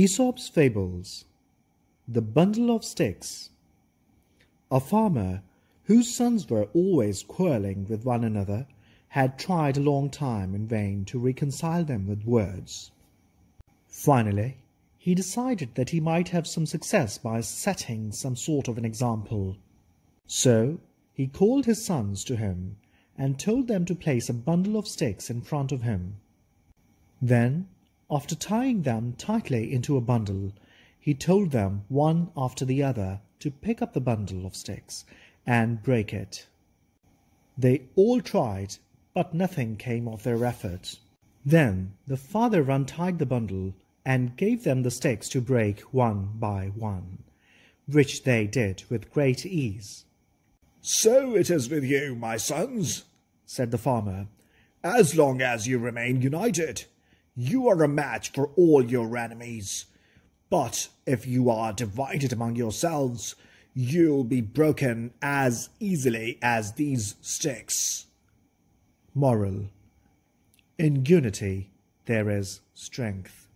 Aesop's Fables The Bundle of Sticks A farmer, whose sons were always quarrelling with one another, had tried a long time in vain to reconcile them with words. Finally, he decided that he might have some success by setting some sort of an example. So he called his sons to him and told them to place a bundle of sticks in front of him. Then after tying them tightly into a bundle, he told them one after the other to pick up the bundle of sticks and break it. They all tried, but nothing came of their efforts. Then the father untied the bundle and gave them the sticks to break one by one, which they did with great ease. So it is with you, my sons, said the farmer, as long as you remain united you are a match for all your enemies. But if you are divided among yourselves, you'll be broken as easily as these sticks. Moral In unity there is strength.